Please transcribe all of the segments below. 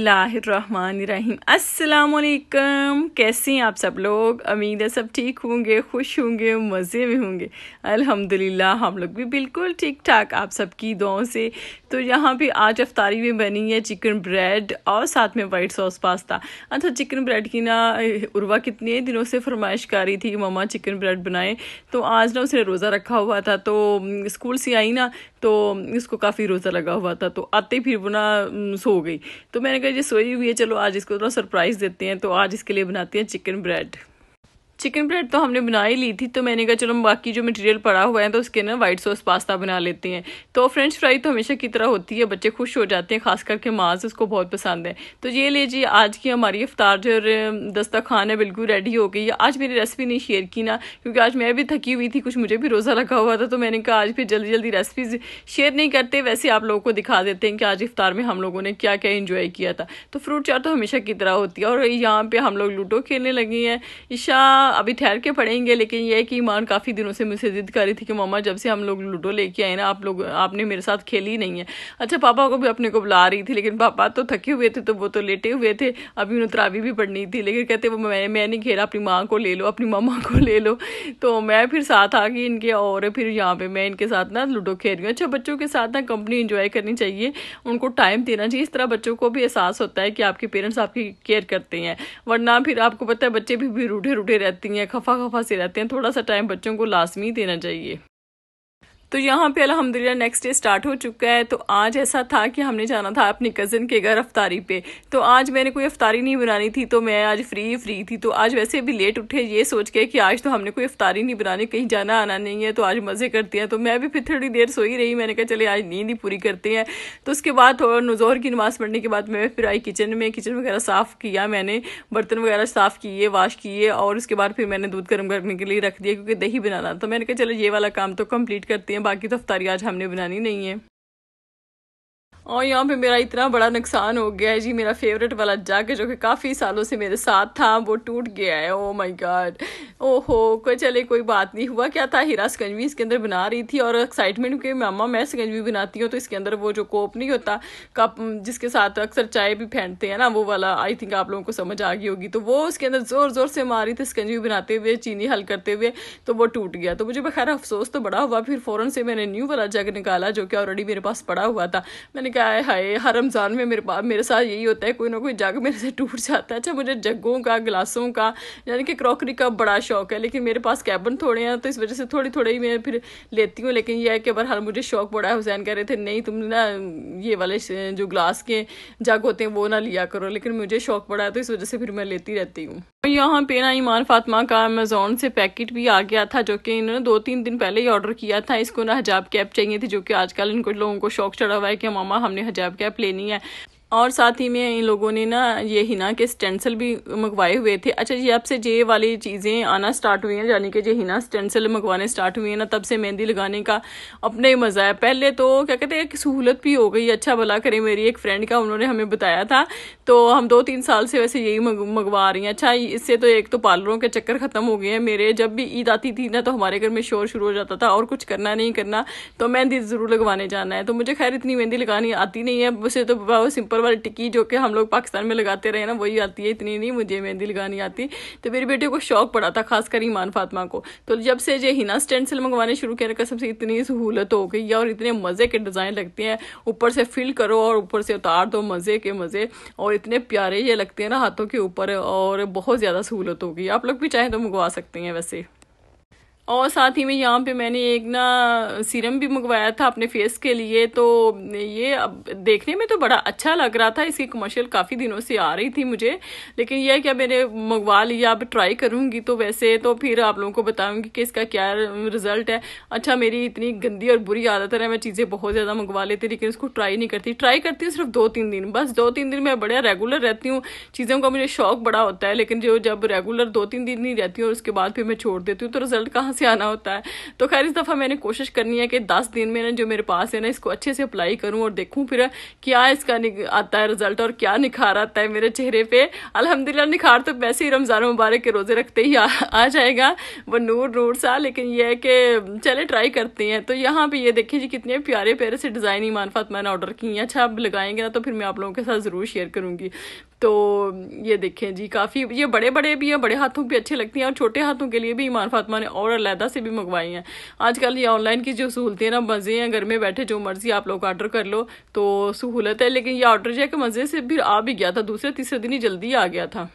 बिस्मिल्लाहिर्रहमानिर्रहीम अस्सलाम कैसे हैं आप सब लोग उम्मीद है सब ठीक होंगे खुश होंगे मज़े में होंगे अल्हम्दुलिल्लाह हम लोग भी बिल्कुल ठीक ठाक आप सबकी दुआओं से तो यहाँ पे आज अफ्तारी में बनी है चिकन ब्रेड और साथ में वाइट सॉस पास्ता अच्छा चिकन ब्रेड की ना उर्वा कितने दिनों से फरमाइश कर रही थी ममा चिकन ब्रेड बनाएं तो आज ना उसने रोज़ा रखा हुआ था तो स्कूल से आई ना तो इसको काफ़ी रोज़ा लगा हुआ था तो आते ही फिर वो ना सो गई तो मैंने कहा ये सोई हुई है चलो आज इसको थोड़ा सरप्राइज़ देते हैं तो आज इसके लिए बनाते हैं चिकन ब्रेड चिकन प्लेट तो हमने बना ही ली थी तो मैंने कहा चलो बाकी जो मटेरियल पड़ा हुआ है तो उसके ना वाइट सॉस पास्ता बना लेते हैं तो फ्रेंच फ्राई तो हमेशा की तरह होती है बच्चे खुश हो जाते हैं खास करके माज उसको बहुत पसंद है तो ये लीजिए आज की हमारी अफ्तार जो दस्ता खान है बिल्कुल रेडी हो गई है आज मेरी रेसिपी नहीं शेयर की ना क्योंकि आज मैं भी थकी हुई थी कुछ मुझे भी रोज़ा लगा हुआ था तो मैंने कहा आज फिर जल्दी जल्दी रेसिपीज शेयर नहीं करते वैसे आप लोगों को दिखा देते हैं कि आज इफ्तार में हम लोगों ने क्या क्या इन्जॉय किया था तो फ्रूट चाट तो हमेशा की तरह होती है और यहाँ पर हम लोग लूडो खेलने लगे हैं ईशा अभी ठहर के पढ़ेंगे लेकिन यह है कि ईमान काफ़ी दिनों से मुझसे ज़िद कर रही थी कि मम्मा जब से हम लोग लूडो लेके आए ना आप लोग आपने मेरे साथ खेली नहीं है अच्छा पापा को भी अपने को बुला रही थी लेकिन पापा तो थके हुए थे तो वो तो लेटे हुए थे अभी उन्हें तरावी भी पढ़नी थी लेकिन कहते वो मैं मैं नहीं खेला अपनी माँ को ले लो अपनी मम्मा को ले लो तो मैं फिर साथ आ गई इनके और फिर यहाँ पर मैं इनके साथ ना लूडो खेल रही हूँ अच्छा बच्चों के साथ ना कंपनी इंजॉय करनी चाहिए उनको टाइम देना चाहिए इस तरह बच्चों को भी एहसास होता है कि आपके पेरेंट्स आपकी केयर करते हैं वरना फिर आपको पता है बच्चे भी, भी रूठे रूठे रहते रहती हैं खफा खफा सी रहते हैं थोड़ा सा टाइम बच्चों को लाजमी देना चाहिए तो यहाँ पे अलहमदिल्ला नेक्स्ट डे स्टार्ट हो चुका है तो आज ऐसा था कि हमने जाना था अपनी कज़न के घर अफ्तारी पे तो आज मैंने कोई अफ्तारी नहीं बनानी थी तो मैं आज फ्री फ्री थी तो आज वैसे भी लेट उठे ये सोच के कि आज तो हमने कोई अफ्तारी नहीं बनानी कहीं जाना आना नहीं है तो आज मज़े करते हैं तो मैं भी फिर थोड़ी देर सोई रही मैंने कहा चले आज नींद ही पूरी करते हैं तो उसके बाद नज़ोर की नमाज़ पढ़ने के बाद मैं फिर आई किचन में किचन वगैरह साफ़ किया मैंने बर्तन वगैरह साफ़ किए वाश किए और उसके बाद फिर मैंने दूध गर्म करने के लिए रख दिया क्योंकि दही बनाना तो मैंने कहा चलो ये वाला काम तो कम्प्लीट करते हैं बाकी तो अफ्तारी आज हमने बनानी नहीं है और यहाँ पे मेरा इतना बड़ा नुकसान हो गया है जी मेरा फेवरेट वाला जग जो कि काफ़ी सालों से मेरे साथ था वो टूट गया है ओ माय गॉड ओहो को चले कोई बात नहीं हुआ क्या था हीरा सिकंजवी इसके अंदर बना रही थी और एक्साइटमेंट क्योंकि मामा मैं सिकंजवी बनाती हूँ तो इसके अंदर वो जो कोप नहीं होता कप जिसके साथ अक्सर चाय भी फेंटते हैं ना वो वाला आई थिंक आप लोगों को समझ आ गई होगी तो वो उसके अंदर ज़ोर ज़ोर से मारी थी सिकंजवी बनाते हुए चीनी हल करते हुए तो वो टूट गया तो मुझे बखैर अफसोस तो बड़ा हुआ फिर फ़ौरन से मैंने न्यू वाला जग निकाला जो कि ऑलरेडी मेरे पास पड़ा हुआ था मैंने है हाय हर रमज़ान में मेरे पास मेरे साथ यही होता है कोई ना कोई जग मेरे से टूट जाता है अच्छा मुझे जगों का गिलासों का यानी कि क्रॉकरी का बड़ा शौक है लेकिन मेरे पास कैबन थोड़े हैं तो इस वजह से थोड़ी थोड़ी मैं फिर लेती हूँ लेकिन यह है कि बहरहाल मुझे शौक बड़ा है हुसैन कह रहे थे नहीं तुम ना ये वाले जो ग्लास के जग होते हैं वो ना लिया करो लेकिन मुझे शौक बड़ा है तो इस वजह से फिर मैं लेती रहती हूँ तो यहाँ पे ना ईमान फातिमा का अमेजोन से पैकेट भी आ गया था जो कि इन्होंने दो तीन दिन पहले ही ऑर्डर किया था इसको ना हजाब कैप चाहिए थी जो कि आजकल इनको लोगों को शौक चढ़ा हुआ है कि मामा हमने हजाब कैप लेनी है और साथ ही में इन लोगों ने ना ये हिना के स्टेंसिल भी मंगवाए हुए थे अच्छा जी आपसे ये वाली चीज़ें आना स्टार्ट हुई हैं यानी कि जो हिना स्टेंसिल मंगवाने स्टार्ट हुए हैं ना तब से मेहंदी लगाने का अपना ही मज़ा है पहले तो क्या कहते हैं एक सहूलत भी हो गई अच्छा भला करें मेरी एक फ्रेंड का उन्होंने हमें बताया था तो हम दो तीन साल से वैसे यही मंगवा रही हैं अच्छा इससे तो एक तो पार्लरों के चक्कर ख़त्म हो गए हैं मेरे जब भी ईद आती थी ना तो हमारे घर में शोर शुरू हो जाता था और कुछ करना नहीं करना तो मेहंदी ज़रूर लगवाने जाना है तो मुझे खैर इतनी मेहंदी लगानी आती नहीं है वैसे तो सिंपल नॉर्मल वाली टिक्की जो कि हम लोग पाकिस्तान में लगाते रहे ना वही आती है इतनी नहीं मुझे मेहंदी लगानी आती तो मेरी बेटी को शौक पड़ा था खासकर ईमान फातमा को तो जब से ये हिना स्टेंसिल मंगवाने शुरू किया कसम से इतनी सहूलत हो गई है और इतने मज़े के डिज़ाइन लगते हैं ऊपर से फिल करो और ऊपर से उतार दो मज़े के मज़े और इतने प्यारे ये लगते हैं ना हाथों के ऊपर और बहुत ज़्यादा सहूलत होगी आप लोग भी चाहें तो मंगवा सकते हैं वैसे और साथ ही में यहाँ पे मैंने एक ना सीरम भी मंगवाया था अपने फेस के लिए तो ये अब देखने में तो बड़ा अच्छा लग रहा था इसकी कमर्शियल काफ़ी दिनों से आ रही थी मुझे लेकिन यह क्या मैंने मंगवा लिया अब ट्राई करूँगी तो वैसे तो फिर आप लोगों को बताऊँगी कि इसका क्या रिज़ल्ट है अच्छा मेरी इतनी गंदी और बुरी आदत है मैं चीज़ें बहुत ज़्यादा मंगवा लेती लेकिन उसको ट्राई नहीं करती ट्राई करती हूँ सिर्फ दो तीन दिन बस दो तीन दिन मैं बड़े रेगुलर रहती हूँ चीज़ों का मुझे शौक बड़ा होता है लेकिन जो जब रेगुलर दो तीन दिन नहीं रहती हूँ और उसके बाद फिर मैं छोड़ देती हूँ तो रिज़ल्ट कहाँ से आना होता है तो खैर इस दफ़ा मैंने कोशिश करनी है कि दस दिन में ना जो मेरे पास है ना इसको अच्छे से अप्लाई करूँ और देखूँ फिर क्या इसका आता है रिजल्ट और क्या निखार आता है मेरे चेहरे पर अलहमदिल्ला निखार तो वैसे ही रमज़ान मुबारक के रोज़े रखते ही आ, आ जाएगा वह नूर नूर सा लेकिन यह है कि चले ट्राई करते हैं तो यहाँ पर ये देखिए जी कितने प्यारे प्यारे से डिज़ाइन ईमान फात मैंने ऑर्डर की हैं अच्छा आप लगाएंगे ना तो फिर मैं आप लोगों के साथ ज़रूर शेयर करूँगी तो ये देखें जी काफ़ी ये बड़े बड़े भी हैं बड़े हाथों भी अच्छे लगते हैं और छोटे हाथों के लिए भी ईमान फातमा ने और अलहदा से भी मंगवाई हैं आजकल ये ऑनलाइन की जो सहूलतें ना मज़े हैं घर में बैठे जो मर्ज़ी आप लोग ऑर्डर कर लो तो सहूलत है लेकिन ये ऑर्डर जो है कि मज़े से फिर आ भी गया था दूसरे तीसरे दिन ही जल्दी आ गया था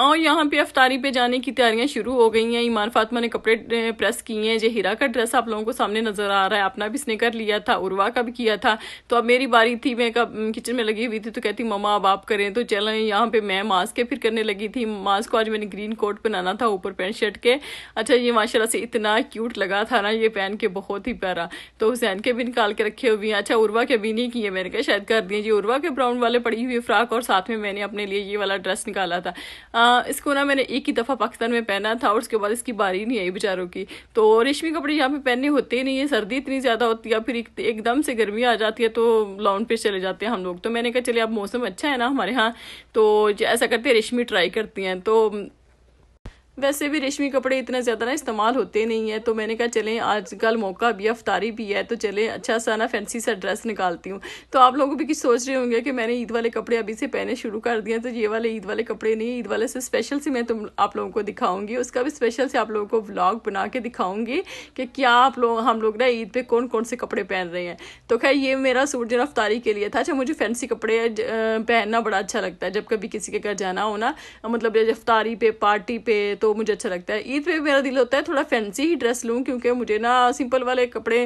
और यहाँ पे अफ्तारी पे जाने की तैयारियाँ शुरू हो गई हैं ईमान फातमा ने कपड़े प्रेस किए हैं जो हीरा का ड्रेस आप लोगों को सामने नज़र आ रहा है अपना भी इसने कर लिया था उर्वा का भी किया था तो अब मेरी बारी थी मैं कब किचन में लगी हुई थी तो कहती ममा अब आप करें तो चलें यहाँ पे मैं मास्क फिर करने लगी थी मास्क को आज मैंने ग्रीन कोट पहनाना था ऊपर पैंट शर्ट के अच्छा ये माशाला से इतना क्यूट लगा था ना ये पहन के बहुत ही प्यारा तो हुसैन के भी निकाल के रखे हुए हैं अच्छा उर्वा के भी नहीं किए मैंने कहा शायद कर दिए जी उर्वा के ब्राउन वाले पड़ी हुई फ्राक और साथ में मैंने अपने लिए ये वाला ड्रेस निकाला था आ, हाँ, इसको ना मैंने एक ही दफ़ा पाकिस्तान में पहना था और उसके बाद इसकी बारी नहीं आई बेचारों की तो रेशमी कपड़े यहाँ पे पहनने होते ही नहीं है सर्दी इतनी ज़्यादा होती है फिर एकदम से गर्मी आ जाती है तो लॉन पे चले जाते हैं हम लोग तो मैंने कहा चले अब मौसम अच्छा है ना हमारे यहाँ तो ऐसा करते रेशमी ट्राई करती हैं तो वैसे भी रेशमी कपड़े इतना ज़्यादा ना इस्तेमाल होते नहीं है तो मैंने कहा चलें आजकल मौका भी अफ्तारी भी है तो चलें अच्छा सा ना फैंसी सा ड्रेस निकालती हूँ तो आप लोगों भी कुछ सोच रहे होंगे कि मैंने ईद वाले कपड़े अभी से पहने शुरू कर दिए तो ये वाले ईद वाले कपड़े नहीं ईद वाले से स्पेशल से मैं तुम आप लोगों को दिखाऊंगी उसका भी स्पेशल से आप लोगों को ब्लॉग बना के दिखाऊंगी कि क्या आप लोग हम लोग ना ईद पर कौन कौन से कपड़े पहन रहे हैं तो खैर ये मेरा सूट जो अफ्तारी के लिए था अच्छा मुझे फैंसी कपड़े पहनना बड़ा अच्छा लगता है जब कभी किसी के घर जाना हो ना मतलब रफ्तारी पे पार्टी पे तो मुझे अच्छा लगता है ईद पे भी मेरा दिल होता है थोड़ा फैंसी ही ड्रेस लूँ क्योंकि मुझे ना सिंपल वाले कपड़े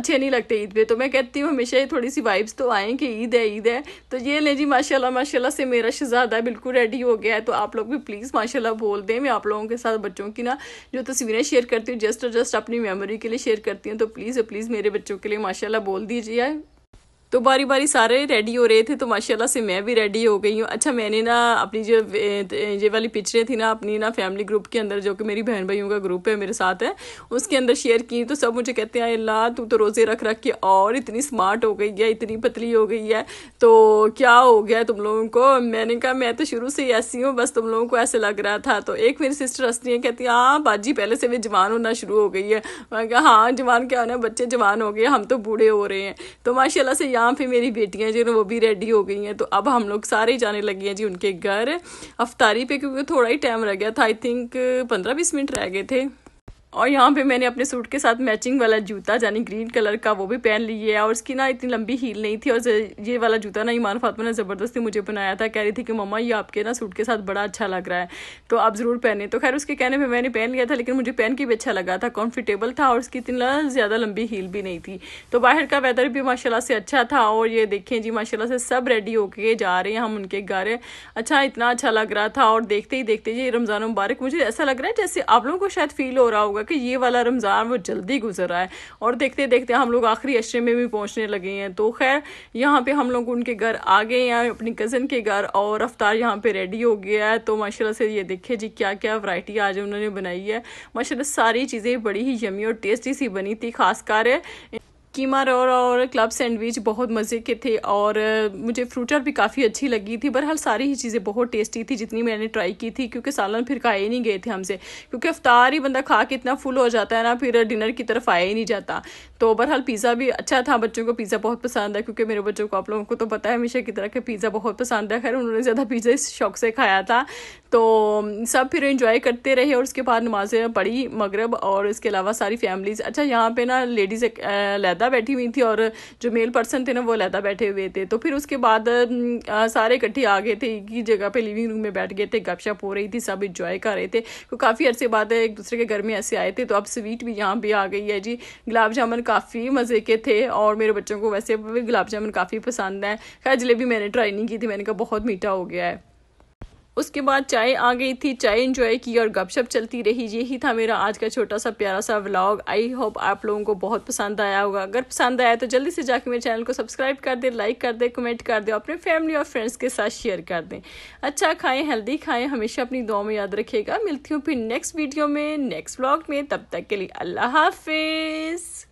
अच्छे नहीं लगते ईद पे तो मैं कहती हूँ हमेशा ये थोड़ी सी वाइब्स तो आएँ कि ईद है ईद है तो ये ले जी माशाल्लाह माशाल्लाह से मेरा शहजादा बिल्कुल रेडी हो गया है तो आप लोग भी प्लीज़ माशा बोल दें मैं आप लोगों के साथ बच्चों की ना जो तस्वीरें शेयर करती हूँ जस्ट और जस्ट अपनी मेमोरी के लिए शेयर करती हूँ तो प्लीज़ प्लीज़ मेरे बच्चों के लिए माशाला बोल दीजिए तो बारी बारी सारे रेडी हो रहे थे तो माशाल्लाह से मैं भी रेडी हो गई हूँ अच्छा मैंने ना अपनी जो ये वाली पिक्चरें थी ना अपनी ना फैमिली ग्रुप के अंदर जो कि मेरी बहन भाइयों का ग्रुप है मेरे साथ है उसके अंदर शेयर की तो सब मुझे कहते हैं अल्लाह तू तो रोज़े रख रख के और इतनी स्मार्ट हो गई है इतनी पतली हो गई है तो क्या हो गया तुम लोगों को मैंने कहा मैं तो शुरू से ही ऐसी हूँ बस तुम लोगों को ऐसे लग रहा था तो एक मेरी सिस्टर हंसती है कहती हाँ बाजी पहले से भी जवान होना शुरू हो गई है मैंने कहा हाँ जवान क्या होना बच्चे जवान हो गए हम तो बूढ़े हो रहे हैं तो माशाला से यहाँ पे मेरी बेटियाँ जो वो भी रेडी हो गई हैं तो अब हम लोग सारे जाने लगे हैं जी उनके घर अफ्तारी पे क्योंकि थोड़ा ही टाइम रह गया था आई थिंक पंद्रह बीस मिनट रह गए थे और यहाँ पे मैंने अपने सूट के साथ मैचिंग वाला जूता यानी ग्रीन कलर का वो भी पहन लिया है और उसकी ना इतनी लंबी हील नहीं थी और ये वाला जूता ना ईमान फातमा ने ज़बरदस्ती मुझे बनाया था कह रही थी कि मम्मा ये आपके ना सूट के साथ बड़ा अच्छा लग रहा है तो आप ज़रूर पहने तो खैर उसके कहने पर मैंने पहन लिया था लेकिन मुझे पहन के भी अच्छा लगा था कम्फर्टेबल था और उसकी इतना ज़्यादा लंबी हील भी नहीं थी तो बाहर का वेदर भी माशाला से अच्छा था और ये देखें जी माशाला से सब रेडी होके जा रहे हैं हम उनके घर अच्छा इतना अच्छा लग रहा था और देखते ही देखते जी रमज़ान मुबारक मुझे ऐसा लग रहा है जैसे आप लोगों को शायद फील हो रहा होगा कि ये वाला रमज़ान वो जल्दी गुजर है और देखते देखते हम लोग आखिरी अशरे में भी पहुँचने लगे हैं तो खैर यहाँ पर हम लोग उनके घर आ गए हैं अपनी कज़न के घर और रफ्तार यहाँ पर रेडी हो गया है तो माशाला से ये देखे जी क्या क्या वराइटी आज उन्होंने बनाई है माशा सारी चीज़ें बड़ी ही यमी और टेस्टी सी बनी थी खासकर कीमा रोल और क्लब सैंडविच बहुत मज़े के थे और मुझे फ्रूटर भी काफ़ी अच्छी लगी थी बहरहाल सारी ही चीज़ें बहुत टेस्टी थी जितनी मैंने ट्राई की थी क्योंकि सालन फिर खाए ही नहीं गए थे हमसे क्योंकि अफ्तार ही बंदा खा के इतना फुल हो जाता है ना फिर डिनर की तरफ आया ही नहीं जाता तो बहरहाल पिज़्ज़ा भी अच्छा था बच्चों को पिज़्ज़ा बहुत पसंद है क्योंकि मेरे बच्चों को आप लोगों को तो पता है हमेशा की तरह के पिज़्ज़ा बहुत पसंद है खैर उन्होंने ज़्यादा पिज़्ज़ा इस शौक से खाया था तो सब फिर इन्जॉय करते रहे और उसके बाद नमाजें पढ़ी मगरब और इसके अलावा सारी फैमिलीज़ अच्छा यहाँ पर ना लेडीज़ लैदा अलहदा बैठी हुई थी और जो मेल पर्सन थे ना वो अलहदा बैठे हुए थे तो फिर उसके बाद आ, सारे इकट्ठे आ गए थे एक ही जगह पे लिविंग रूम में बैठ गए थे गपशप हो रही थी सब इंजॉय कर रहे थे क्योंकि तो काफ़ी अरसे बाद एक दूसरे के घर में ऐसे आए थे तो अब स्वीट भी यहाँ भी आ गई है जी गुलाब जामुन काफ़ी मज़े के थे और मेरे बच्चों को वैसे गुलाब जामुन काफ़ी पसंद है खैर जलेबी मैंने ट्राई नहीं की थी मैंने कहा बहुत मीठा हो गया है उसके बाद चाय आ गई थी चाय इंजॉय की और गपशप चलती रही यही था मेरा आज का छोटा सा प्यारा सा व्लॉग आई होप आप लोगों को बहुत पसंद आया होगा अगर पसंद आया तो जल्दी से जाके मेरे चैनल को सब्सक्राइब कर दे लाइक कर दे कमेंट कर दे अपने फैमिली और फ्रेंड्स के साथ शेयर कर दें अच्छा खाएँ हेल्दी खाएँ हमेशा अपनी दुआ में याद रखेगा मिलती हूँ फिर नेक्स्ट वीडियो में नेक्स्ट ब्लॉग में तब तक के लिए अल्लाह हाफिज़